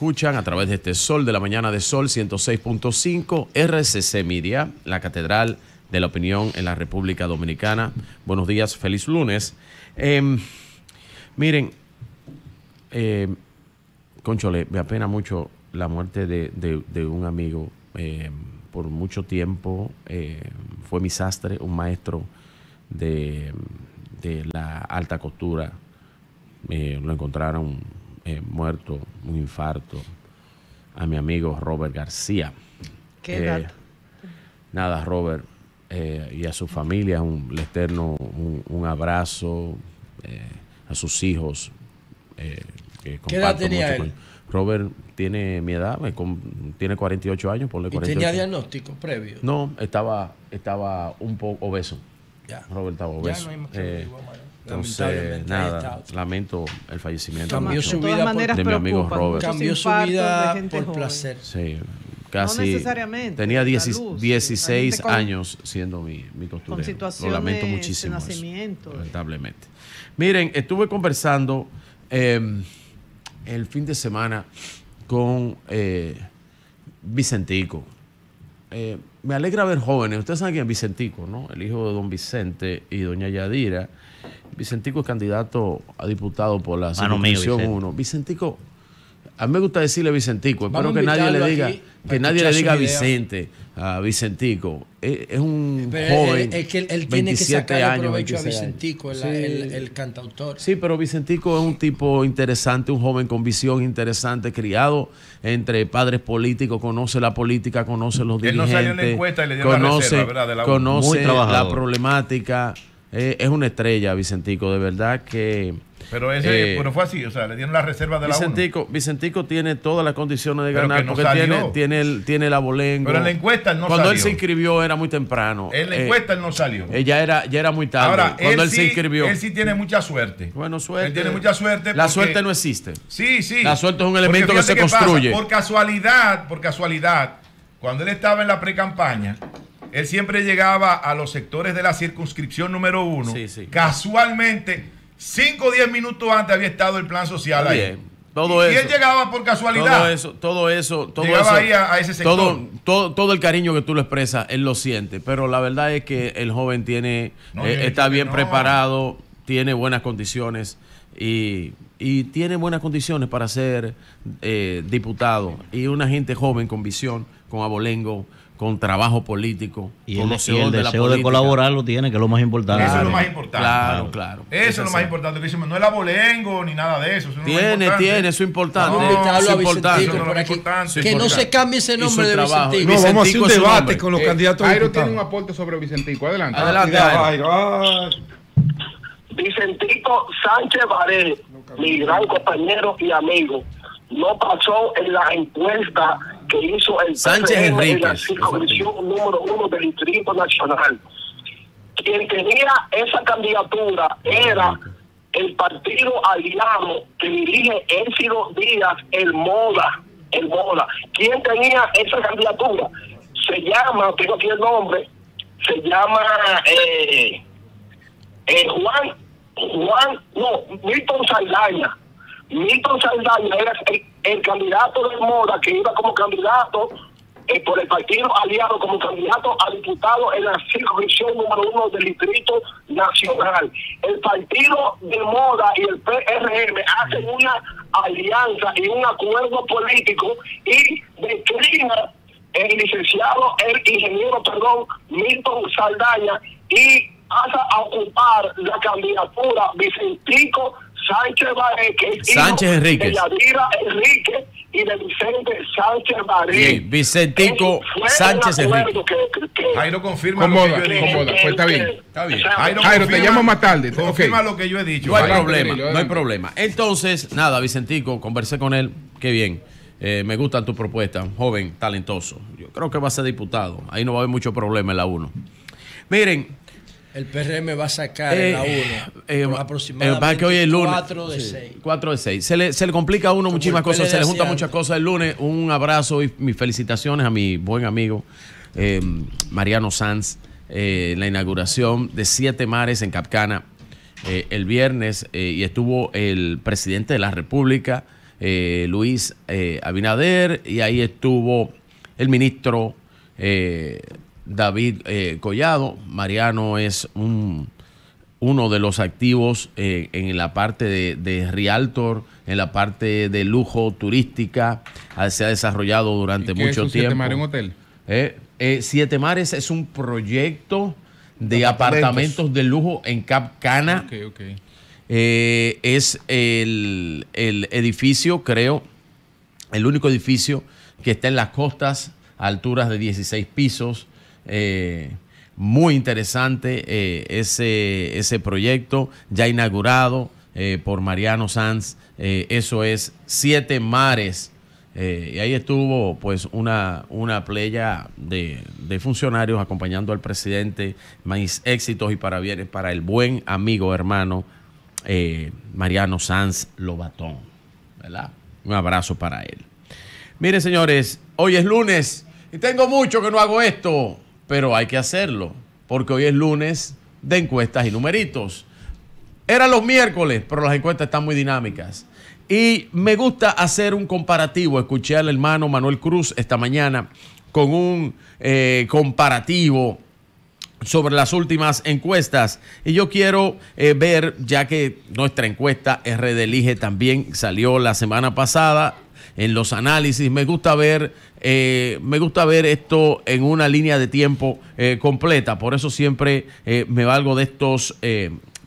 escuchan a través de este Sol de la Mañana de Sol 106.5, RCC Media la Catedral de la Opinión en la República Dominicana. Buenos días, feliz lunes. Em, miren, eh, em, Conchole, me apena mucho la muerte de, un amigo. Em, por mucho tiempo fue mi sastre, un maestro de, de la alta costura. Eh, lo encontraron eh, muerto un infarto a mi amigo Robert García. ¿Qué eh, Nada, Robert, eh, y a su familia, un, externo un, abrazo, a sus hijos. que ¿Qué edad tenía Robert tiene mi edad, tiene 48 años, ponle 48. tenía diagnóstico previo? No, estaba, estaba un poco obeso. Ya. Robert estaba obeso. Entonces, nada, lamento el fallecimiento de mi amigo Robert. Cambió su vida por placer. casi. necesariamente. Tenía 16 años siendo mi, mi costurero. Lo lamento muchísimo. lamentablemente. Miren, estuve conversando em, el fin de semana con eh, Vicentico, eh, me alegra ver jóvenes. Ustedes saben que es Vicentico, ¿no? El hijo de don Vicente y doña Yadira. Vicentico es candidato a diputado por la Mano 1. Vicentico a mí me gusta decirle Vicentico, espero que nadie le diga, que nadie le diga Vicente, a Vicentico. Es, un joven. él, tiene sacar años, provecho a Vicentico, El, cantautor. Sí, pero Vicentico es un tipo interesante, un joven con visión interesante, criado entre padres políticos, conoce la política, conoce los dirigentes. Él no salió en la encuesta y le dio conoce, la ¿verdad? la conoce la problemática. Eh, es una estrella, Vicentico, de verdad que... Pero ese, eh, fue así, o sea, le dieron la reserva de la UNO. Vicentico tiene todas las condiciones de ganar, porque tiene, tiene, el, tiene abolengo. Pero en la encuesta no Cuando él se inscribió era muy temprano. En la eh, encuesta él no salió. ella era, ya era muy tarde. cuando él, se inscribió. Él sí tiene mucha suerte. Bueno, suerte. Él tiene mucha suerte. La suerte no existe. Sí, sí. La suerte es un elemento que se construye. por casualidad, por casualidad, cuando él estaba en la pre-campaña él siempre llegaba a los sectores de la circunscripción número uno. Casualmente, cinco o diez minutos antes había estado el plan social ahí. Todo y él llegaba por casualidad. Todo eso, todo eso, todo llegaba ahí a, ese sector. Todo, todo, todo, el cariño que tú lo expresas, él lo siente. Pero la verdad es que el joven tiene, eh, está bien preparado, tiene buenas condiciones y, tiene buenas condiciones para ser eh, diputado. Y una gente joven con visión, con abolengo, con trabajo político, y el, deseo de, colaborar lo tiene, que es lo más importante. Eso es lo más importante. Claro, claro. Eso es, lo más importante. Que no es Bolengo ni nada de eso. tiene, tiene, eso es importante. No, eso es importante. importante. Que no se cambie ese nombre de Vicentico. No, vamos a hacer un debate con los eh, candidatos. Jairo tiene un aporte sobre Vicentico. Adelante. Adelante, Vicentico Sánchez Baré, mi gran compañero y amigo, no pasó en la encuesta que hizo el Sánchez la número uno del Distrito Nacional. Quien tenía esa candidatura era el partido aliado que dirige Énfido Díaz, el Moda, el Moda. Quien tenía esa candidatura se llama, tengo aquí el nombre, se llama eh, eh, Juan, Juan, no, Milton Saldaña. Milton Saldaña era el, candidato de moda que iba como candidato eh, por el partido aliado como candidato a diputado en la circunscripción número uno del Distrito Nacional. El partido de moda y el PRM hacen una alianza y un acuerdo político y declina el licenciado, el ingeniero, perdón, Milton Saldaña y pasa a ocupar la candidatura Vicentico Sánchez Enrique, Sánchez Enrique. de Yadira Enrique y de Vicente Sánchez Sí, Vicentico Sánchez Enrique. Ahí lo confirma lo Pues está bien. Está bien. Jairo, confirma, te llamo más tarde. Confirma lo que yo he dicho. No hay problema, no hay problema. Entonces, nada, Vicentico, conversé con él. Qué bien. Eh, me gustan tus propuestas, joven, talentoso. Yo creo que va a ser diputado. Ahí no va a haber mucho problema en la 1. Miren, el PRM va a sacar eh, la 1. Eh, eh, aproximadamente. que hoy es lunes. 4 de 6. 4 de 6. Se le, complica a uno muchísimas cosas, se le juntan muchas cosas el lunes. Un abrazo y mis felicitaciones a mi buen amigo eh, Mariano Sanz. la inauguración de Siete Mares en Capcana el viernes y estuvo el presidente de la República, Luis Abinader, y ahí estuvo el ministro David eh, Collado. Mariano es un, uno de los activos eh, en la parte de, Rialtor, en la parte de lujo turística. Ah, se ha desarrollado durante mucho tiempo. ¿Siete Mares un hotel? Eh, siete Mares es un proyecto de apartamentos, de lujo en Cap Cana. es el, el edificio, creo, el único edificio que está en las costas, a alturas de 16 pisos, eh, muy interesante eh, ese, ese proyecto ya inaugurado eh, por Mariano Sanz. eso es Siete Mares. y ahí estuvo pues una, una playa de, de funcionarios acompañando al presidente. Mis éxitos y parabienes para el buen amigo, hermano Mariano Sanz Lobatón. ¿verdad? Un abrazo para él. miren señores, hoy es lunes y tengo mucho que no hago esto pero hay que hacerlo, porque hoy es lunes de encuestas y numeritos. Eran los miércoles, pero las encuestas están muy dinámicas. Y me gusta hacer un comparativo. Escuché al hermano Manuel Cruz esta mañana con un eh, comparativo sobre las últimas encuestas. Y yo quiero eh, ver, ya que nuestra encuesta RDLIGE también salió la semana pasada en los análisis, me gusta ver eh, me gusta ver esto en una línea de tiempo eh, completa. Por eso siempre eh, me valgo de estos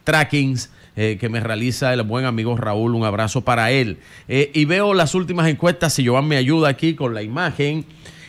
trackings. que me realiza el buen amigo Raúl, un abrazo para él. y veo las últimas encuestas, si Joan me ayuda aquí con la imagen.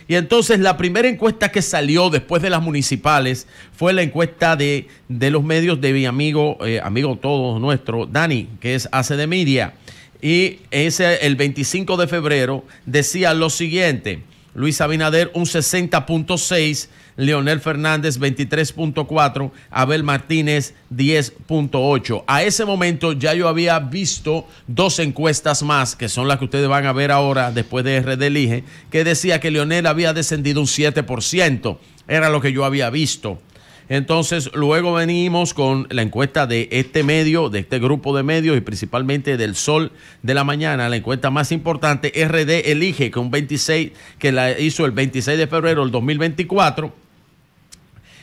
Y entonces la primera encuesta que salió después de las municipales fue la encuesta de, los medios de mi amigo, amigo todo nuestro, Dani, que es hace de media. Y ese, el 25 de febrero decía lo siguiente. Luis Abinader un 60.6, Leonel Fernández 23.4, Abel Martínez 10.8. A ese momento ya yo había visto dos encuestas más, que son las que ustedes van a ver ahora después de RD que decía que Leonel había descendido un 7%. Era lo que yo había visto. Entonces, luego venimos con la encuesta de este medio, de este grupo de medios y principalmente del Sol de la Mañana, la encuesta más importante, RD elige con 26, que la hizo el 26 de febrero del 2024.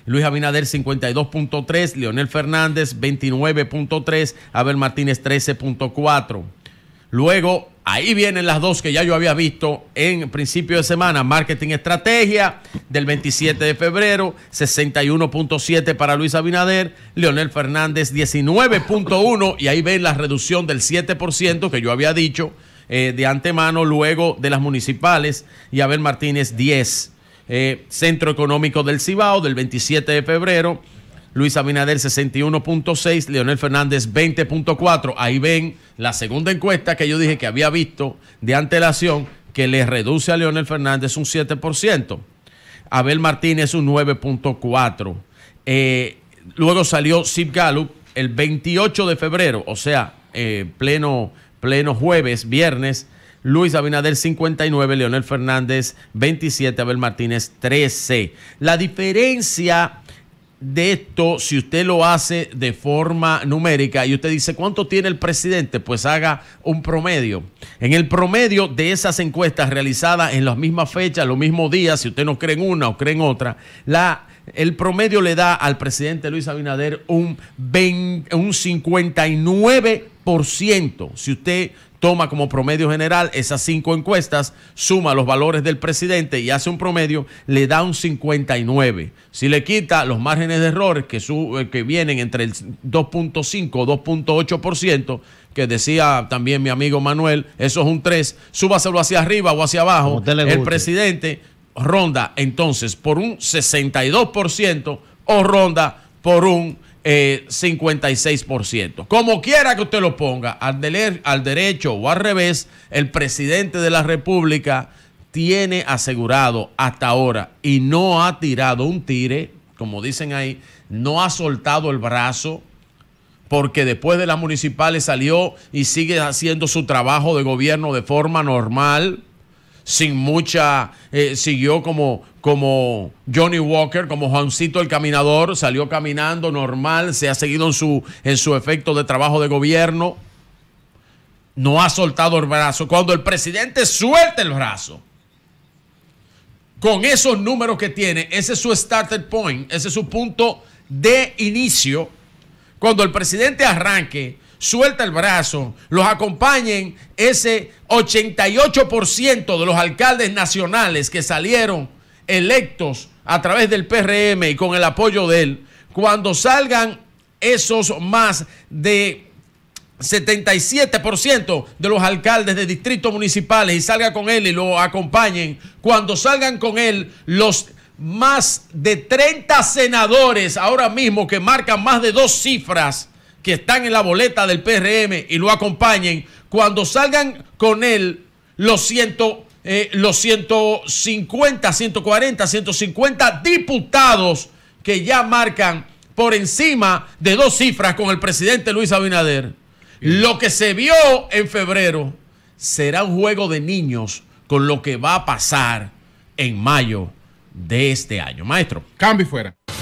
Luis Abinader 52.3, Leonel Fernández 29.3, Abel Martínez 13.4. Luego Ahí vienen las dos que ya yo había visto en principio de semana. Marketing Estrategia del 27 de febrero, 61.7 para Luis Abinader, Leonel Fernández 19.1 y ahí ven la reducción del 7% que yo había dicho eh, de antemano luego de las municipales y Abel Martínez 10. Eh, Centro Económico del Cibao del 27 de febrero, Luis Abinader 61.6, Leonel Fernández 20.4. Ahí ven la segunda encuesta que yo dije que había visto de antelación que le reduce a Leonel Fernández un 7%. Abel Martínez un 9.4. Eh, luego salió Sip Gallup el 28 de febrero, o sea, eh, pleno, pleno jueves, viernes. Luis Abinader 59, Leonel Fernández 27, Abel Martínez 13. La diferencia de esto, si usted lo hace de forma numérica y usted dice cuánto tiene el presidente, pues haga un promedio. En el promedio de esas encuestas realizadas en las mismas fechas, los mismos días, si usted no cree en una o cree en otra, la el promedio le da al presidente Luis Abinader un, un 59%. Si usted toma como promedio general esas cinco encuestas, suma los valores del presidente y hace un promedio, le da un 59. Si le quita los márgenes de errores que, eh, que vienen entre el 2.5 o 2.8%, que decía también mi amigo Manuel, eso es un 3, súbaselo hacia arriba o hacia abajo, el presidente ronda entonces por un 62% o ronda por un 56%. Eh, como quiera que usted lo ponga, al, er, al derecho o al revés, el presidente de la República tiene asegurado hasta ahora y no ha tirado un tire, como dicen ahí, no ha soltado el brazo, porque después de las municipales salió y sigue haciendo su trabajo de gobierno de forma normal sin mucha, eh, siguió como, como Johnny Walker, como Juancito el Caminador, salió caminando normal, se ha seguido en su, en su efecto de trabajo de gobierno, no ha soltado el brazo. Cuando el presidente suelta el brazo, con esos números que tiene, ese es su starting point, ese es su punto de inicio. Cuando el presidente arranque suelta el brazo, los acompañen ese 88% de los alcaldes nacionales que salieron electos a través del PRM y con el apoyo de él, cuando salgan esos más de 77% de los alcaldes de distritos municipales y salga con él y lo acompañen, cuando salgan con él los más de 30 senadores ahora mismo que marcan más de dos cifras que están en la boleta del PRM y lo acompañen, cuando salgan con él los, ciento, eh, los 150, 140, 150 diputados que ya marcan por encima de dos cifras con el presidente Luis Abinader. Lo que se vio en febrero será un juego de niños con lo que va a pasar en mayo de este año. Maestro. Cambio fuera.